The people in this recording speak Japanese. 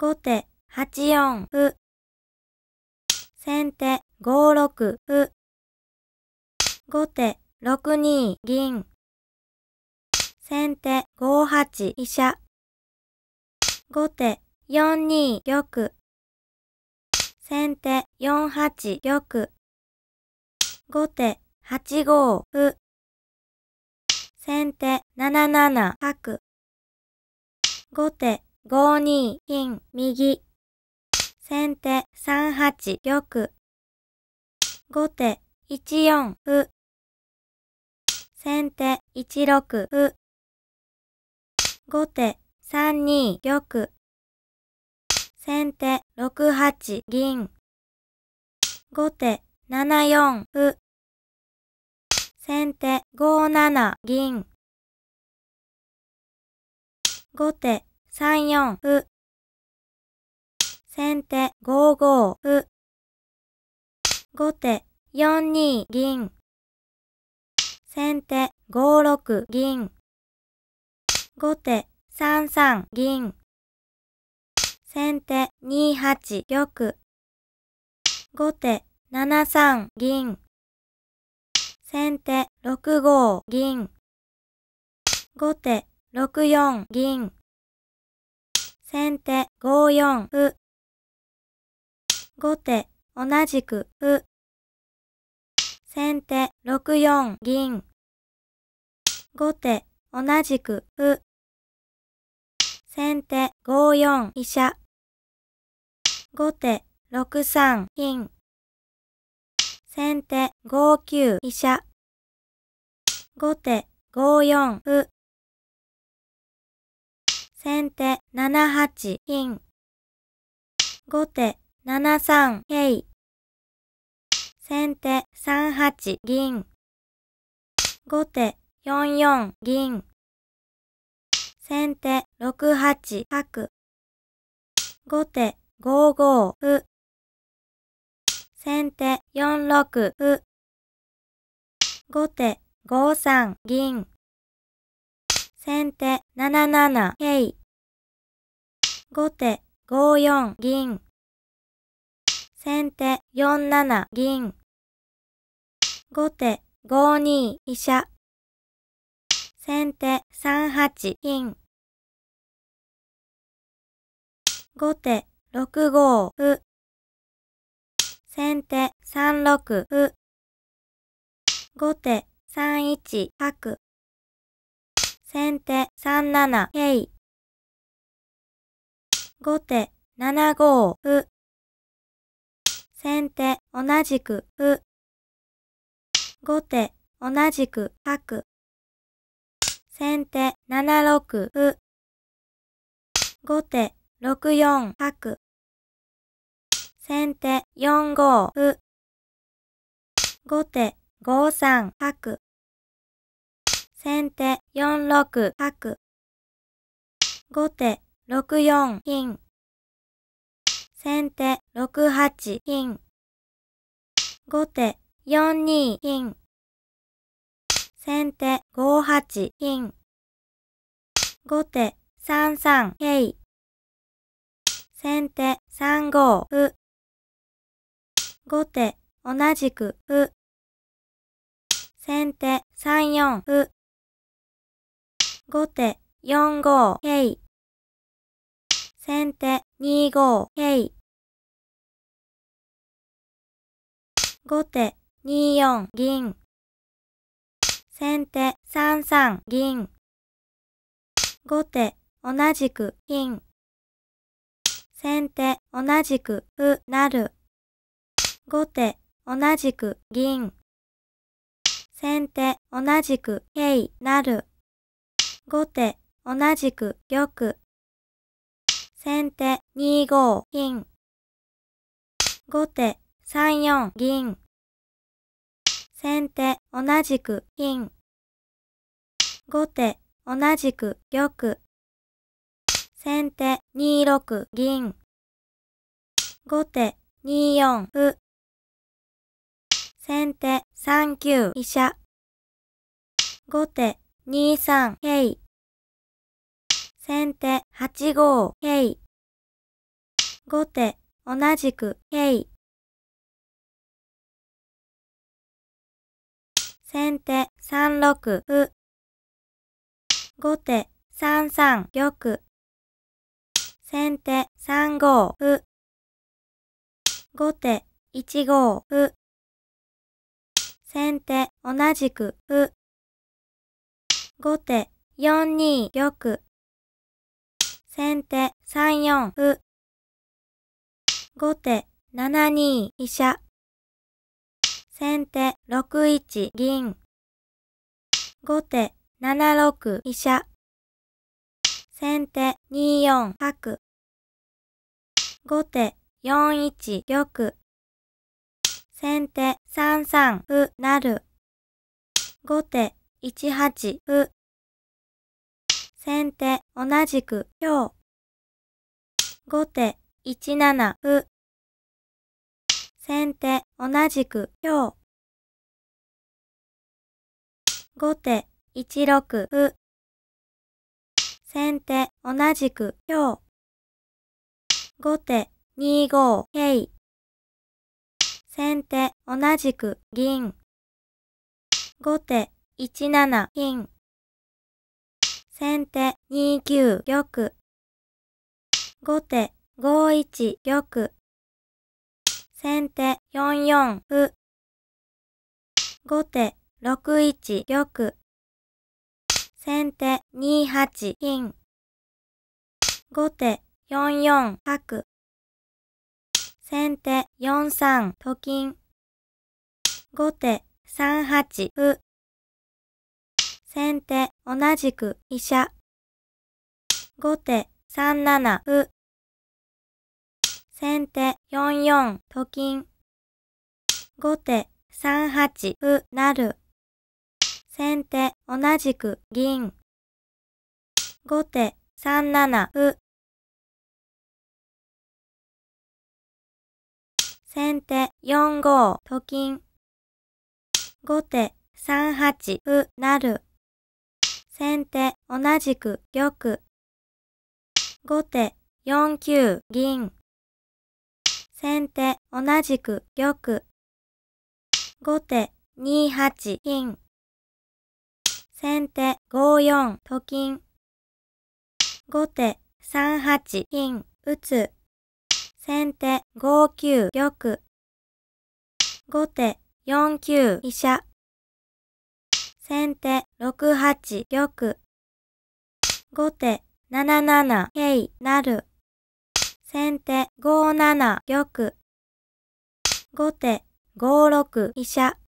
後手8四歩。先手5六歩。後手6二銀。先手5八飛車。後手4二玉。先手4八玉。後手8五歩。先手7七角。後手5二金右。先手3八玉。後手1四歩。先手1六歩。後手3二玉。先手6八銀。後手7四歩。先手5七銀。後手3四歩。先手5五歩。後手4二銀。先手5六銀。後手3三銀。先手2八玉。後手7三銀。先手6五銀。後手6四銀。先手5四歩。後手同じく歩。先手6四銀。後手同じく歩。先手5四飛車。後手6三金。先手5九飛車。後手5四歩。先手7八金。後手7三桂。先手3八銀。後手4四銀。先手6八角。後手5五歩。先手4六歩。後手5三銀。先手7七桂。後手5四銀。先手4七銀。後手5二飛車。先手3八銀。後手6五歩。先手3六歩。後手3一角。先手3七桂。後手7五歩。先手同じく歩。後手同じく角。先手7六歩。後手6四角。先手4五歩。後手5三角。先手4六角。後手六四金。先手六八金。後手四二金。先手五八金。後手三三桂。先手三五歩。後手同じく歩。先手三四歩。後手四五桂。先手2 5い。後手2四銀先手3三銀後手同じく金先手同じく歩なる後手同じく銀先手同じく桂なる後手同じく玉先手2五金。後手3四銀。先手同じく金。後手同じく玉。先手2六銀。後手2四歩。先手3九飛車。後手2三桂。先手8五桂。後手同じく桂。先手3六歩。後手3三玉。先手3五歩。後手1五歩。先手同じく歩。後手4二玉。先手3四歩。後手7二飛車。先手6一銀。後手7六飛車。先手2四角。後手4一玉。先手3三歩る。後手1八歩。先手、同じく、今日。後手、1七歩。先手、同じく、今日。後手、1六歩。先手、同じく、今日。後手、2五桂。先手、同じく、銀。後手、1七金。先手2九玉。後手5一玉。先手4四歩。後手6一玉。先手2八金。後手4四角。先手4三と金。後手3八歩。先手、同じく、飛車。後手、3七歩。先手、4四、と金。後手、3八歩、なる。先手、同じく、銀。後手、3七歩。先手、4五、と金。後手、3八歩、なる。先手同じく玉。後手4九銀。先手同じく玉。後手2八金。先手5四と金。後手3八金打つ。先手5九玉。後手4九飛車。先手6八玉。後手7七桂なる。先手5七玉。後手5六飛車。